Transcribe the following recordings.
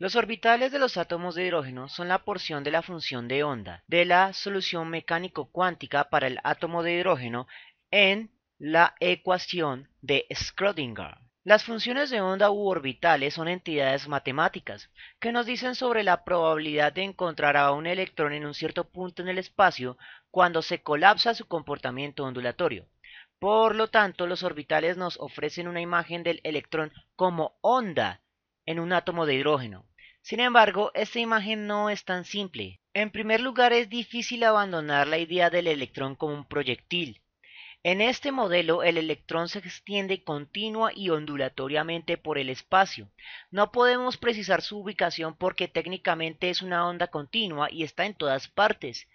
Los orbitales de los átomos de hidrógeno son la porción de la función de onda de la solución mecánico-cuántica para el átomo de hidrógeno en la ecuación de Schrödinger. Las funciones de onda u orbitales son entidades matemáticas que nos dicen sobre la probabilidad de encontrar a un electrón en un cierto punto en el espacio cuando se colapsa su comportamiento ondulatorio. Por lo tanto, los orbitales nos ofrecen una imagen del electrón como onda en un átomo de hidrógeno. Sin embargo, esta imagen no es tan simple. En primer lugar, es difícil abandonar la idea del electrón como un proyectil. En este modelo, el electrón se extiende continua y ondulatoriamente por el espacio. No podemos precisar su ubicación porque técnicamente es una onda continua y está en todas partes.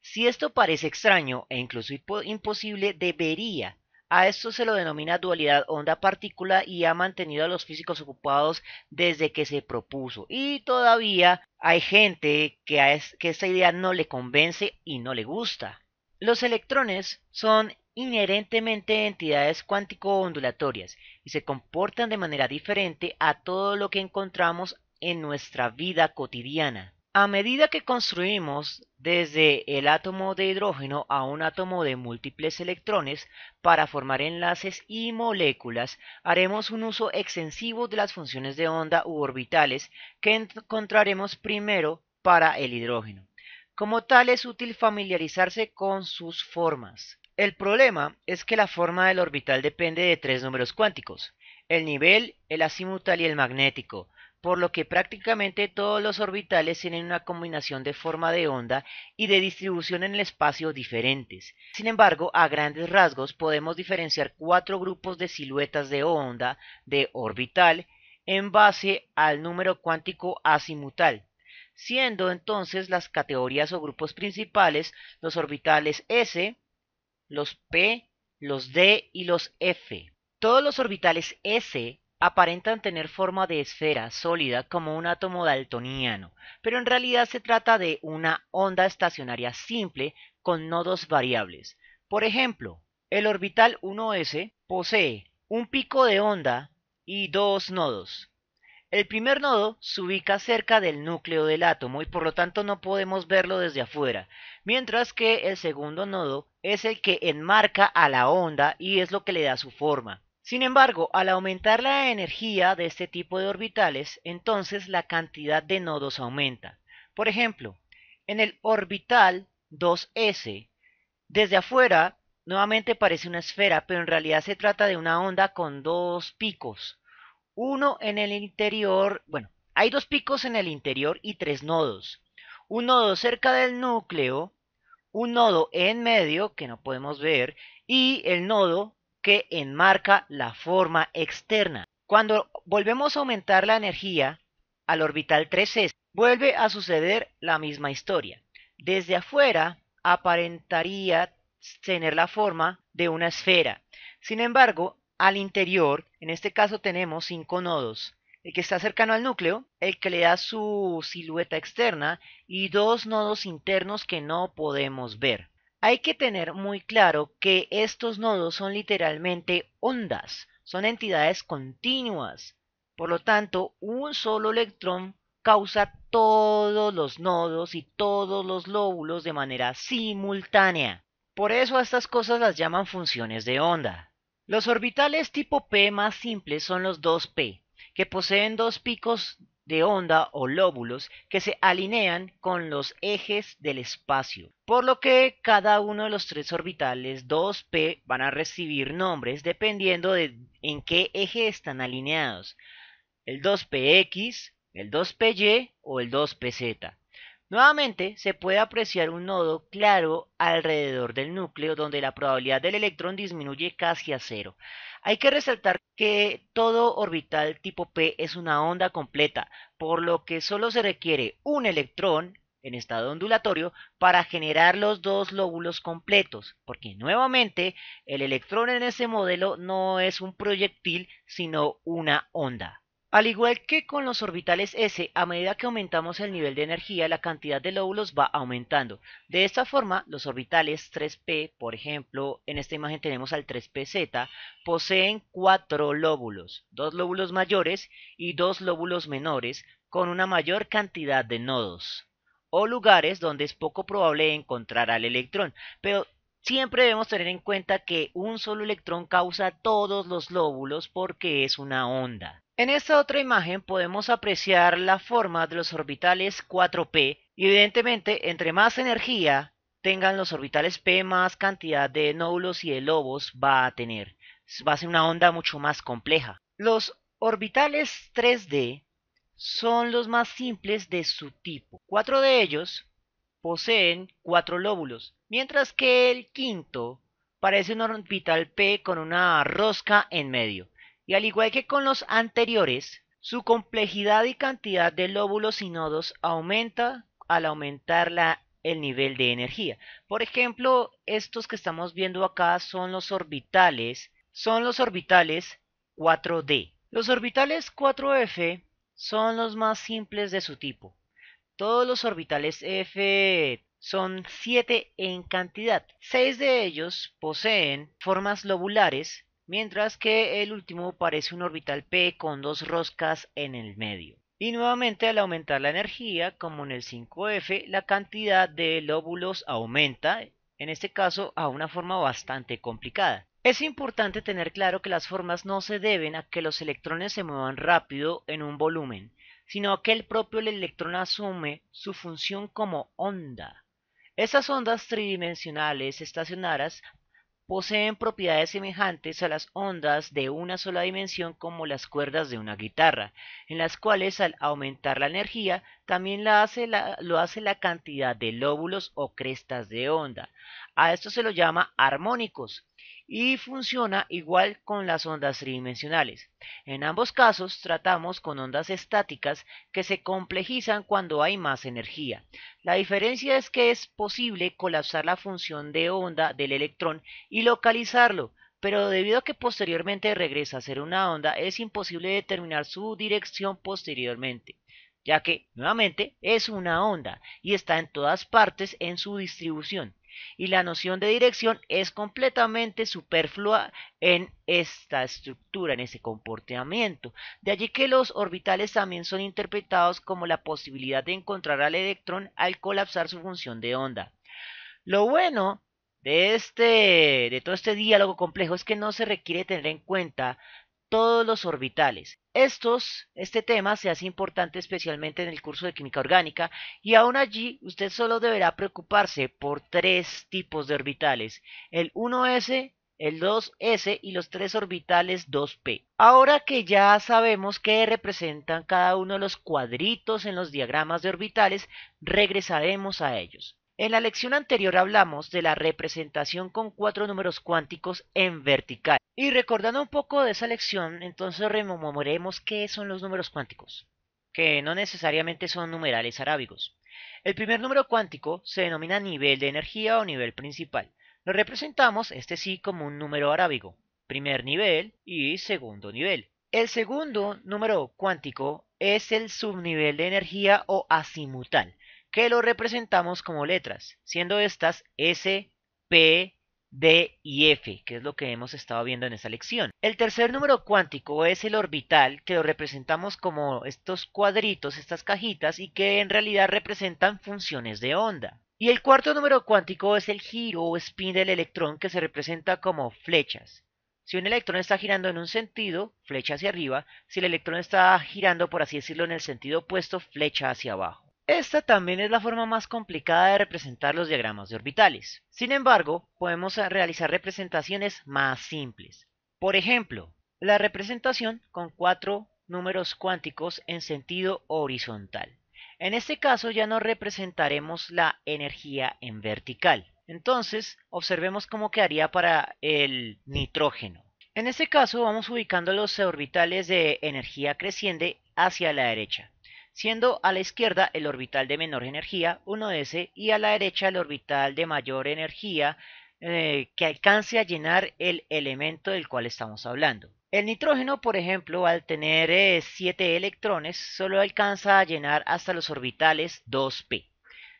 Si esto parece extraño e incluso imposible, debería a esto se lo denomina dualidad onda-partícula y ha mantenido a los físicos ocupados desde que se propuso. Y todavía hay gente que, a esta idea no le convence y no le gusta. Los electrones son inherentemente entidades cuántico-ondulatorias y se comportan de manera diferente a todo lo que encontramos en nuestra vida cotidiana. A medida que construimos desde el átomo de hidrógeno a un átomo de múltiples electrones para formar enlaces y moléculas, haremos un uso extensivo de las funciones de onda u orbitales que encontraremos primero para el hidrógeno. Como tal es útil familiarizarse con sus formas. El problema es que la forma del orbital depende de tres números cuánticos, el nivel, el azimutal y el magnético, por lo que prácticamente todos los orbitales tienen una combinación de forma de onda y de distribución en el espacio diferentes. Sin embargo, a grandes rasgos podemos diferenciar cuatro grupos de siluetas de onda de orbital en base al número cuántico azimutal, siendo entonces las categorías o grupos principales los orbitales S, los P, los D y los F. Todos los orbitales S Aparentan tener forma de esfera sólida como un átomo daltoniano, pero en realidad se trata de una onda estacionaria simple con nodos variables. Por ejemplo, el orbital 1s posee un pico de onda y dos nodos. El primer nodo se ubica cerca del núcleo del átomo y por lo tanto no podemos verlo desde afuera, mientras que el segundo nodo es el que enmarca a la onda y es lo que le da su forma. Sin embargo, al aumentar la energía de este tipo de orbitales, entonces la cantidad de nodos aumenta. Por ejemplo, en el orbital 2S, desde afuera nuevamente parece una esfera, pero en realidad se trata de una onda con dos picos. Uno en el interior, bueno, hay dos picos en el interior y tres nodos. Un nodo cerca del núcleo, un nodo en medio, que no podemos ver, y el nodo que enmarca la forma externa. Cuando volvemos a aumentar la energía al orbital 3s, vuelve a suceder la misma historia. Desde afuera aparentaría tener la forma de una esfera. Sin embargo, al interior, en este caso tenemos cinco nodos. El que está cercano al núcleo, el que le da su silueta externa y dos nodos internos que no podemos ver. Hay que tener muy claro que estos nodos son literalmente ondas, son entidades continuas. Por lo tanto, un solo electrón causa todos los nodos y todos los lóbulos de manera simultánea. Por eso a estas cosas las llaman funciones de onda. Los orbitales tipo P más simples son los 2P, que poseen dos picos de onda o lóbulos que se alinean con los ejes del espacio, por lo que cada uno de los tres orbitales 2p van a recibir nombres dependiendo de en qué eje están alineados, el 2px, el 2py o el 2pz. Nuevamente se puede apreciar un nodo claro alrededor del núcleo donde la probabilidad del electrón disminuye casi a cero. Hay que resaltar que todo orbital tipo P es una onda completa, por lo que solo se requiere un electrón en estado ondulatorio para generar los dos lóbulos completos, porque nuevamente el electrón en ese modelo no es un proyectil sino una onda. Al igual que con los orbitales S, a medida que aumentamos el nivel de energía, la cantidad de lóbulos va aumentando. De esta forma, los orbitales 3p, por ejemplo, en esta imagen tenemos al 3pz, poseen cuatro lóbulos, dos lóbulos mayores y dos lóbulos menores, con una mayor cantidad de nodos o lugares donde es poco probable encontrar al electrón, pero Siempre debemos tener en cuenta que un solo electrón causa todos los lóbulos porque es una onda. En esta otra imagen podemos apreciar la forma de los orbitales 4p evidentemente entre más energía tengan los orbitales p más cantidad de nódulos y de lobos va a tener. Va a ser una onda mucho más compleja. Los orbitales 3d son los más simples de su tipo. Cuatro de ellos poseen cuatro lóbulos mientras que el quinto parece un orbital P con una rosca en medio. Y al igual que con los anteriores, su complejidad y cantidad de lóbulos y nodos aumenta al aumentar el nivel de energía. Por ejemplo, estos que estamos viendo acá son los orbitales, son los orbitales 4D. Los orbitales 4F son los más simples de su tipo. Todos los orbitales F son siete en cantidad. Seis de ellos poseen formas lobulares, mientras que el último parece un orbital P con dos roscas en el medio. Y nuevamente al aumentar la energía, como en el 5F, la cantidad de lóbulos aumenta, en este caso a una forma bastante complicada. Es importante tener claro que las formas no se deben a que los electrones se muevan rápido en un volumen, sino a que el propio electrón asume su función como onda. Estas ondas tridimensionales estacionarias poseen propiedades semejantes a las ondas de una sola dimensión como las cuerdas de una guitarra, en las cuales al aumentar la energía también lo hace la cantidad de lóbulos o crestas de onda. A esto se lo llama armónicos y funciona igual con las ondas tridimensionales. En ambos casos tratamos con ondas estáticas que se complejizan cuando hay más energía. La diferencia es que es posible colapsar la función de onda del electrón y localizarlo, pero debido a que posteriormente regresa a ser una onda es imposible determinar su dirección posteriormente ya que, nuevamente, es una onda y está en todas partes en su distribución y la noción de dirección es completamente superflua en esta estructura, en ese comportamiento. De allí que los orbitales también son interpretados como la posibilidad de encontrar al electrón al colapsar su función de onda. Lo bueno de este de todo este diálogo complejo es que no se requiere tener en cuenta todos los orbitales. Estos, este tema se hace importante especialmente en el curso de química orgánica y aún allí usted solo deberá preocuparse por tres tipos de orbitales, el 1s, el 2s y los tres orbitales 2p. Ahora que ya sabemos qué representan cada uno de los cuadritos en los diagramas de orbitales, regresaremos a ellos. En la lección anterior hablamos de la representación con cuatro números cuánticos en vertical. Y recordando un poco de esa lección, entonces rememoremos qué son los números cuánticos, que no necesariamente son numerales arábigos. El primer número cuántico se denomina nivel de energía o nivel principal. Lo representamos, este sí, como un número arábigo, primer nivel y segundo nivel. El segundo número cuántico es el subnivel de energía o azimutal que lo representamos como letras, siendo estas S, P, D y F, que es lo que hemos estado viendo en esta lección. El tercer número cuántico es el orbital, que lo representamos como estos cuadritos, estas cajitas, y que en realidad representan funciones de onda. Y el cuarto número cuántico es el giro o spin del electrón, que se representa como flechas. Si un electrón está girando en un sentido, flecha hacia arriba, si el electrón está girando, por así decirlo, en el sentido opuesto, flecha hacia abajo. Esta también es la forma más complicada de representar los diagramas de orbitales. Sin embargo, podemos realizar representaciones más simples. Por ejemplo, la representación con cuatro números cuánticos en sentido horizontal. En este caso ya no representaremos la energía en vertical. Entonces, observemos cómo quedaría para el nitrógeno. En este caso vamos ubicando los orbitales de energía creciente hacia la derecha siendo a la izquierda el orbital de menor energía 1s y a la derecha el orbital de mayor energía eh, que alcance a llenar el elemento del cual estamos hablando. El nitrógeno, por ejemplo, al tener 7 eh, electrones, solo alcanza a llenar hasta los orbitales 2p.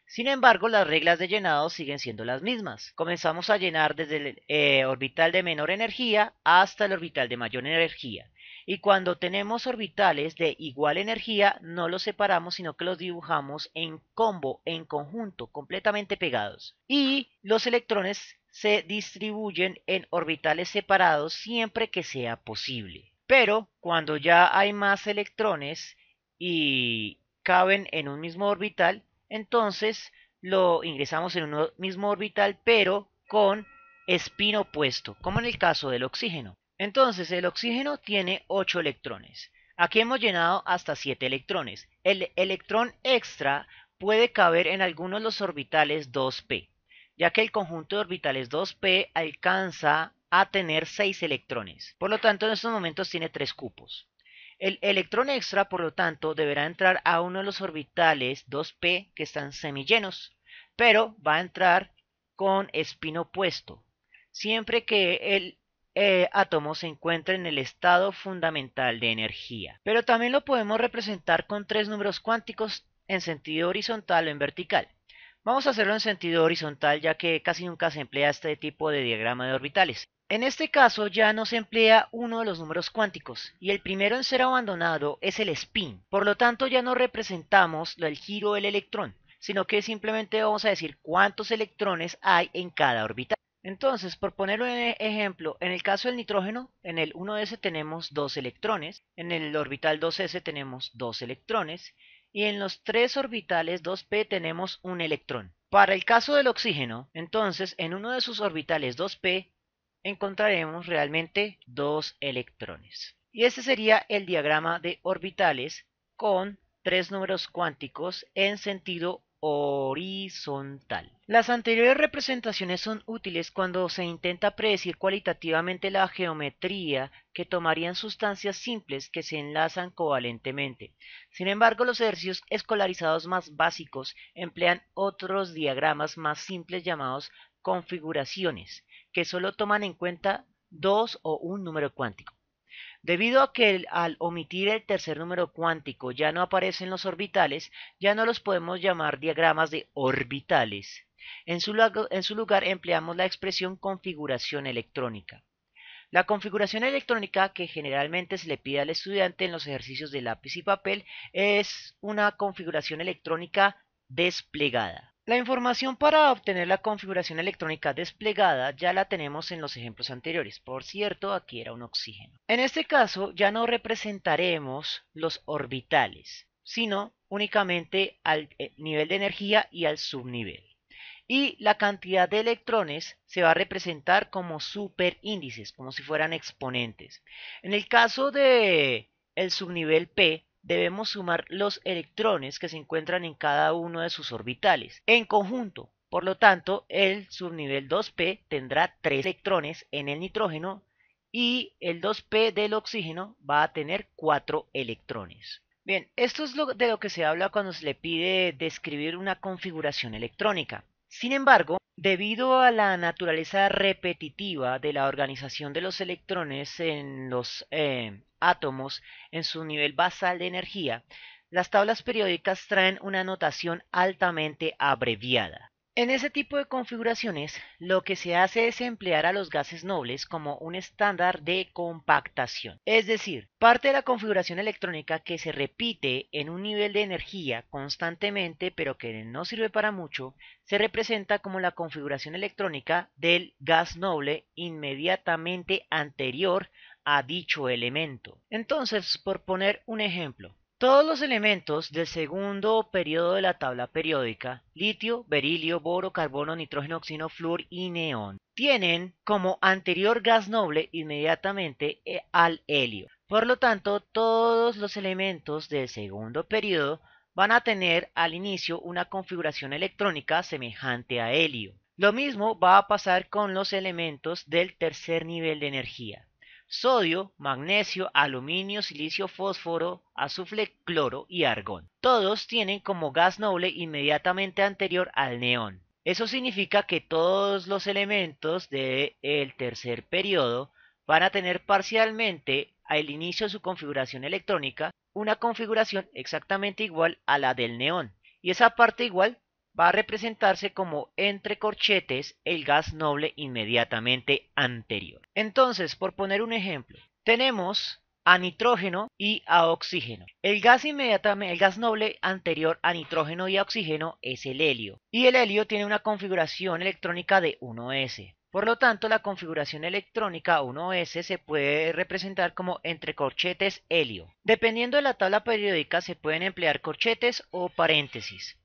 Sin embargo, las reglas de llenado siguen siendo las mismas. Comenzamos a llenar desde el eh, orbital de menor energía hasta el orbital de mayor energía y cuando tenemos orbitales de igual energía no los separamos sino que los dibujamos en combo, en conjunto, completamente pegados. Y los electrones se distribuyen en orbitales separados siempre que sea posible. Pero cuando ya hay más electrones y caben en un mismo orbital, entonces lo ingresamos en un mismo orbital pero con espino opuesto, como en el caso del oxígeno. Entonces el oxígeno tiene 8 electrones. Aquí hemos llenado hasta 7 electrones. El electrón extra puede caber en alguno de los orbitales 2p, ya que el conjunto de orbitales 2p alcanza a tener 6 electrones. Por lo tanto, en estos momentos tiene 3 cupos. El electrón extra, por lo tanto, deberá entrar a uno de los orbitales 2p que están semillenos, pero va a entrar con espino opuesto. Siempre que el eh, átomo se encuentra en el estado fundamental de energía. Pero también lo podemos representar con tres números cuánticos en sentido horizontal o en vertical. Vamos a hacerlo en sentido horizontal ya que casi nunca se emplea este tipo de diagrama de orbitales. En este caso ya no se emplea uno de los números cuánticos y el primero en ser abandonado es el spin. Por lo tanto ya no representamos el giro del electrón, sino que simplemente vamos a decir cuántos electrones hay en cada orbital. Entonces, por poner un e, ejemplo, en el caso del nitrógeno, en el 1s tenemos dos electrones, en el orbital 2s tenemos dos electrones, y en los tres orbitales 2p tenemos un electrón. Para el caso del oxígeno, entonces en uno de sus orbitales 2p encontraremos realmente dos electrones. Y ese sería el diagrama de orbitales con tres números cuánticos en sentido horizontal. Las anteriores representaciones son útiles cuando se intenta predecir cualitativamente la geometría que tomarían sustancias simples que se enlazan covalentemente. Sin embargo, los ejercicios escolarizados más básicos emplean otros diagramas más simples llamados configuraciones, que solo toman en cuenta dos o un número cuántico. Debido a que al omitir el tercer número cuántico ya no aparecen los orbitales, ya no los podemos llamar diagramas de orbitales. En su, lugar empleamos la expresión configuración electrónica. La configuración electrónica que generalmente se le pide al estudiante en los ejercicios de lápiz y papel es una configuración electrónica desplegada. La información para obtener la configuración electrónica desplegada ya la tenemos en los ejemplos anteriores. Por cierto, aquí era un oxígeno. En este caso ya no representaremos los orbitales, sino únicamente al eh, nivel de energía y al subnivel. Y la cantidad de electrones se va a representar como superíndices, como si fueran exponentes. En el caso de el subnivel P, debemos sumar los electrones que se encuentran en cada uno de sus orbitales, en conjunto. Por lo tanto, el subnivel 2p tendrá 3 electrones en el nitrógeno y el 2p del oxígeno va a tener 4 electrones. Bien, esto es lo de lo que se habla cuando se le pide describir una configuración electrónica. Sin embargo, Debido a la naturaleza repetitiva de la organización de los electrones en los eh, átomos en su nivel basal de energía, las tablas periódicas traen una notación altamente abreviada. En ese tipo de configuraciones, lo que se hace es emplear a los gases nobles como un estándar de compactación. Es decir, parte de la configuración electrónica que se repite en un nivel de energía constantemente pero que no sirve para mucho, se representa como la configuración electrónica del gas noble inmediatamente anterior a dicho elemento. Entonces, por poner un ejemplo, todos los elementos del segundo periodo de la tabla periódica, litio, berilio, boro, carbono, nitrógeno, oxígeno, flúor y neón, tienen como anterior gas noble inmediatamente eh, al helio. Por lo tanto, todos los elementos del segundo periodo van a tener al inicio una configuración electrónica semejante a helio. Lo mismo va a pasar con los elementos del tercer nivel de energía sodio, magnesio, aluminio, silicio, fósforo, azufre, cloro y argón. Todos tienen como gas noble inmediatamente anterior al neón. Eso significa que todos los elementos del tercer periodo van a tener parcialmente al inicio de su configuración electrónica una configuración exactamente igual a la del neón y esa parte igual va a representarse como entre corchetes el gas noble inmediatamente anterior. Entonces, por poner un ejemplo, tenemos a nitrógeno y a oxígeno. El gas inmediatamente, el gas noble anterior a nitrógeno y a oxígeno es el helio. Y el helio tiene una configuración electrónica de 1s. Por lo tanto, la configuración electrónica 1s se puede representar como entre corchetes helio. Dependiendo de la tabla periódica se pueden emplear corchetes o paréntesis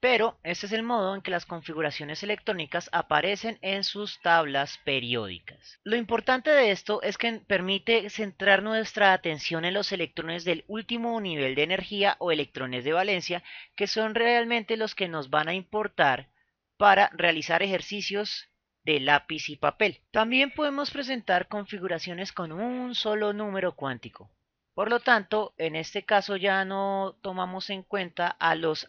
pero este es el modo en que las configuraciones electrónicas aparecen en sus tablas periódicas. Lo importante de esto es que permite centrar nuestra atención en los electrones del último nivel de energía o electrones de valencia, que son realmente los que nos van a importar para realizar ejercicios de lápiz y papel. También podemos presentar configuraciones con un solo número cuántico. Por lo tanto, en este caso ya no tomamos en cuenta a los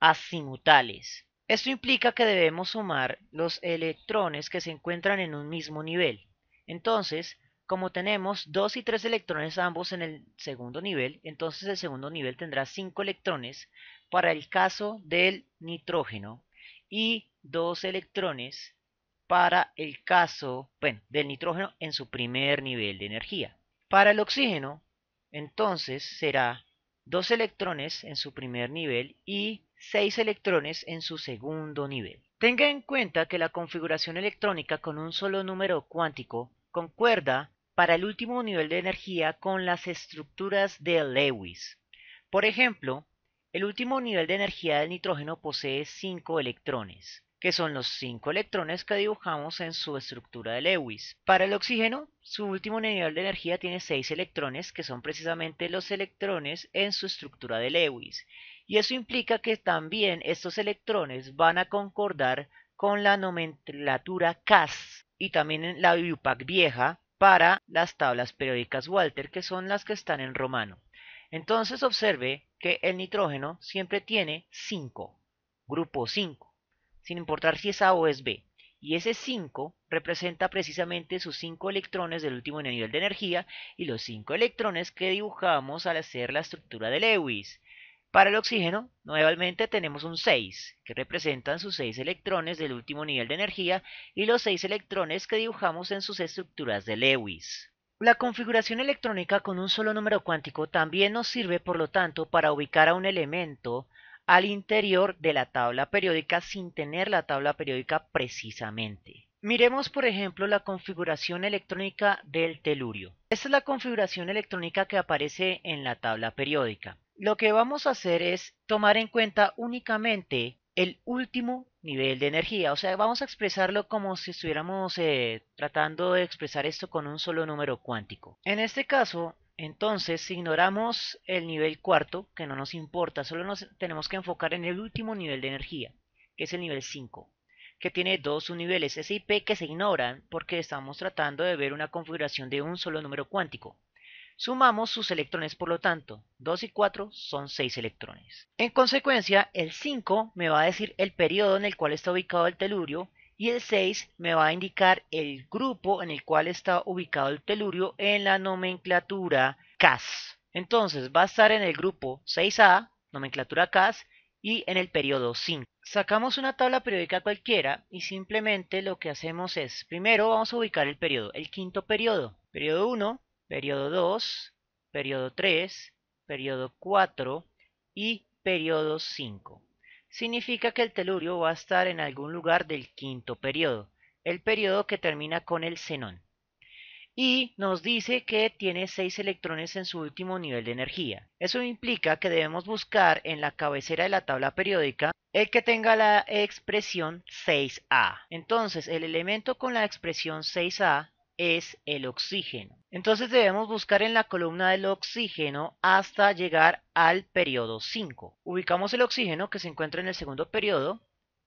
asimutales. Esto implica que debemos sumar los electrones que se encuentran en un mismo nivel. Entonces, como tenemos 2 y 3 electrones ambos en el segundo nivel, entonces el segundo nivel tendrá 5 electrones para el caso del nitrógeno y 2 electrones para el caso bueno, del nitrógeno en su primer nivel de energía. Para el oxígeno, entonces será dos electrones en su primer nivel y 6 electrones en su segundo nivel. Tenga en cuenta que la configuración electrónica con un solo número cuántico concuerda para el último nivel de energía con las estructuras de Lewis. Por ejemplo, el último nivel de energía del nitrógeno posee 5 electrones que son los cinco electrones que dibujamos en su estructura de Lewis. Para el oxígeno, su último nivel de energía tiene seis electrones, que son precisamente los electrones en su estructura de Lewis. Y eso implica que también estos electrones van a concordar con la nomenclatura CAS y también en la upac vieja para las tablas periódicas Walter, que son las que están en romano. Entonces observe que el nitrógeno siempre tiene 5, grupo 5 sin importar si es A o es B. Y ese 5 representa precisamente sus 5 electrones del último nivel de energía y los 5 electrones que dibujamos al hacer la estructura de Lewis. Para el oxígeno, nuevamente tenemos un 6, que representan sus 6 electrones del último nivel de energía y los 6 electrones que dibujamos en sus estructuras de Lewis. La configuración electrónica con un solo número cuántico también nos sirve, por lo tanto, para ubicar a un elemento al interior de la tabla periódica sin tener la tabla periódica precisamente. Miremos por ejemplo la configuración electrónica del telurio. Esta es la configuración electrónica que aparece en la tabla periódica. Lo que vamos a hacer es tomar en cuenta únicamente el último nivel de energía. O sea, vamos a expresarlo como si estuviéramos eh, tratando de expresar esto con un solo número cuántico. En este caso, entonces ignoramos el nivel cuarto, que no nos importa, solo nos tenemos que enfocar en el último nivel de energía, que es el nivel 5, que tiene dos subniveles P que se ignoran porque estamos tratando de ver una configuración de un solo número cuántico. Sumamos sus electrones, por lo tanto, 2 y 4 son 6 electrones. En consecuencia, el 5 me va a decir el periodo en el cual está ubicado el telurio y el 6 me va a indicar el grupo en el cual está ubicado el telurio en la nomenclatura CAS. Entonces va a estar en el grupo 6A, nomenclatura CAS, y en el periodo 5. Sacamos una tabla periódica cualquiera y simplemente lo que hacemos es, primero vamos a ubicar el periodo, el quinto periodo, periodo 1, periodo 2, periodo 3, periodo 4 y periodo 5 significa que el telurio va a estar en algún lugar del quinto periodo, el periodo que termina con el xenón. Y nos dice que tiene 6 electrones en su último nivel de energía. Eso implica que debemos buscar en la cabecera de la tabla periódica el que tenga la expresión 6A. Entonces, el elemento con la expresión 6A es el oxígeno. Entonces debemos buscar en la columna del oxígeno hasta llegar al periodo 5. Ubicamos el oxígeno que se encuentra en el segundo periodo,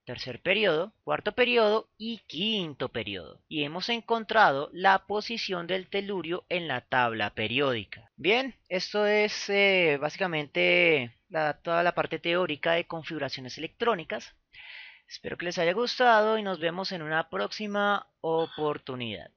tercer periodo, cuarto periodo y quinto periodo. Y hemos encontrado la posición del telurio en la tabla periódica. Bien, esto es eh, básicamente toda la parte teórica de configuraciones electrónicas. Espero que les haya gustado y nos vemos en una próxima oportunidad.